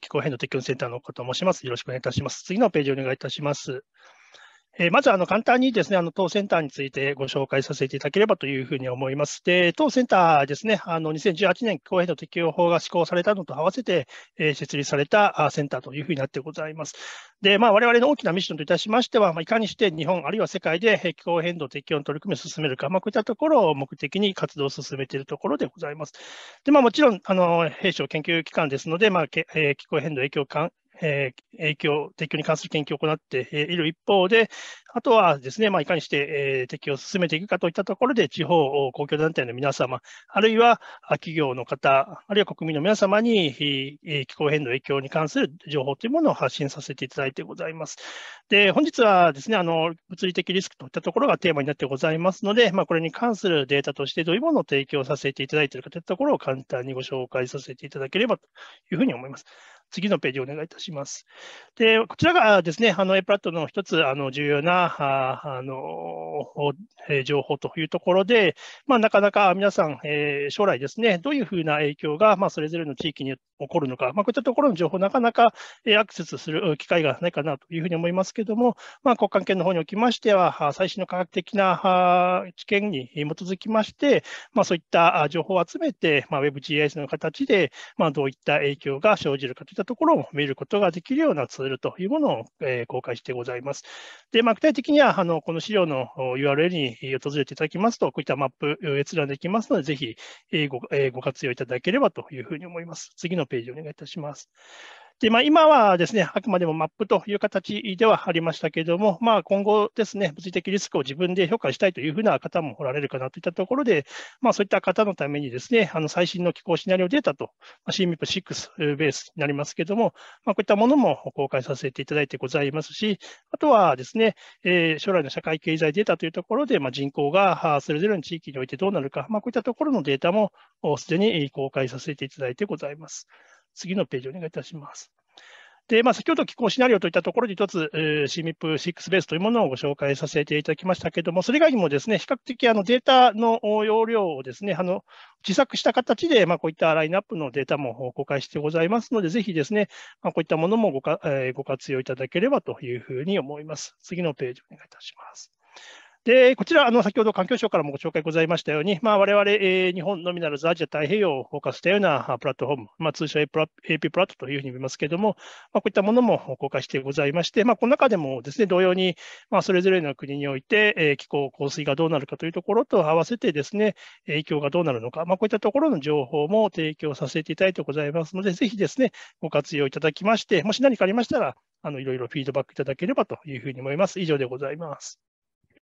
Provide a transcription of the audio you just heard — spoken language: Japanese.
気候変動適応センターのこと申します。よろしくお願いいたします。次のページお願いいたします。えまずあの簡単にですねあの当センターについてご紹介させていただければというふうに思います。で当センターですね、あの2018年気候変動適用法が施行されたのと合わせて、え設立されたセンターというふうになってございます。で、まあ、我々の大きなミッションといたしましては、まあ、いかにして日本あるいは世界で気候変動適用の取り組みを進めるか、まあ、こういったところを目的に活動を進めているところでございます。で、まあ、もちろんあの、弊社研究機関ですので、まあえ気候変動影響え影響、提供に関する研究を行っている一方で、あとはですね、まあ、いかにして、え適用を進めていくかといったところで、地方公共団体の皆様、あるいは企業の方、あるいは国民の皆様に、気候変動影響に関する情報というものを発信させていただいてございます。で、本日はですね、あの、物理的リスクといったところがテーマになってございますので、まあ、これに関するデータとしてどういうものを提供させていただいているかといったところを簡単にご紹介させていただければというふうに思います。次のページをお願いいたします。で、こちらがですね、あの A プラットの一つ、あの、重要な、ああの、情報というところで、まあ、なかなか皆さん、えー、将来ですね、どういうふうな影響が、まあ、それぞれの地域に起こるのか、まあ、こういったところの情報、なかなかアクセスする機会がないかなというふうに思いますけども、まあ、国関係の方におきましては、最新の科学的な知見に基づきまして、まあ、そういった情報を集めて、まあ、WebGIS の形で、まあ、どういった影響が生じるかといったったところを見ることができるようなツールというものを、え公開してございます。で、まあ、具体的にはあのこの資料の URL に訪れていただきますと、こういったマップ閲覧できますので、ぜひご,、えご活用いただければというふうに思います。次のページお願いいたします。で、まあ、今はですね、あくまでもマップという形ではありましたけれども、まあ、今後ですね、物理的リスクを自分で評価したいというふうな方もおられるかなといったところで、まあ、そういった方のためにですね、あの最新の気候シナリオデータと、まあ、CMIP6 ベースになりますけれども、まあ、こういったものも公開させていただいてございますし、あとはですね、えー、将来の社会経済データというところで、まあ、人口がそれぞれの地域においてどうなるか、まあ、こういったところのデータもすでに公開させていただいてございます。次のページお願いいたします。で、まあ、先ほど気候シナリオといったところで一つ、えー、CMIP6 ベースというものをご紹介させていただきましたけれども、それ以外にもですね、比較的あのデータの容量をですね、あの自作した形で、まあ、こういったラインナップのデータも公開してございますので、ぜひですね、まあ、こういったものもごか、えー、ご活用いただければというふうに思います。次のページお願いいたします。でこちら、あの先ほど環境省からもご紹介ございましたように、まあ、我々、えー、日本のみならずアジア太平洋をフォーカスしたようなプラットフォーム、まあ、通称 AP プラットというふうに呼びますけれども、まあ、こういったものも公開してございまして、まあ、この中でもですね、同様に、まあ、それぞれの国において、えー、気候、降水がどうなるかというところと合わせてですね、影響がどうなるのか、まあ、こういったところの情報も提供させていただいてございますので、ぜひですね、ご活用いただきまして、もし何かありましたら、あのいろいろフィードバックいただければというふうに思います。以上でございます。